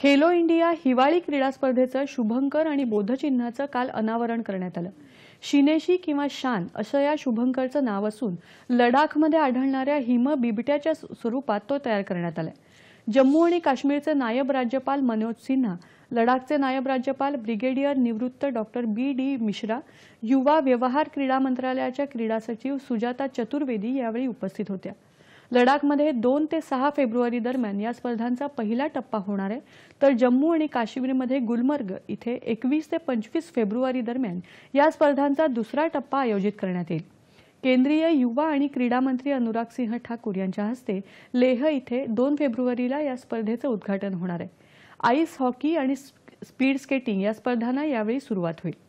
Khelo India हिवाळी क्रीडा स्पर्धेचं शुभंकर आणि बोधचिन्हाचं काल अनावरण करण्यात आलं शिनेशी किंवा शान असं या शुभंकरचं नाव असून लडाखमध्ये आढळणाऱ्या हिम बिबट्याच्या स्वरूपात तो तयार करण्यात आलाय जम्मू आणि काश्मीरचे नायब राज्यपाल मनोज सिन्हा लडाखचे नायब राज्यपाल ब्रिगेडियर निवृत्त डॉक्टर बी डी मिश्रा युवा व्यवहार क्रीडा मंत्रालयाच्या क्रीडा सचिव सुजाता चतुर्वेदी यावेळी उपस्थित होत्या लडाखमध्ये दोन ते सहा फेब्रुवारी दरम्यान या स्पर्धांचा पहिला टप्पा होणार आहे तर जम्मू आणि काश्मीरमध्ये गुलमर्ग इथे एकवीस ते पंचवीस फेब्रुवारी दरम्यान या स्पर्धांचा दुसरा टप्पा आयोजित करण्यात येईल केंद्रीय युवा आणि क्रीडा मंत्री अनुराग सिंह ठाकूर यांच्या हस्ते लेह इथे दोन फेब्रुवारीला या स्पर्धेचं उद्घाटन होणार आहे आईस हॉकी आणि स्पीड स्केटिंग या स्पर्धांना यावेळी सुरुवात होईल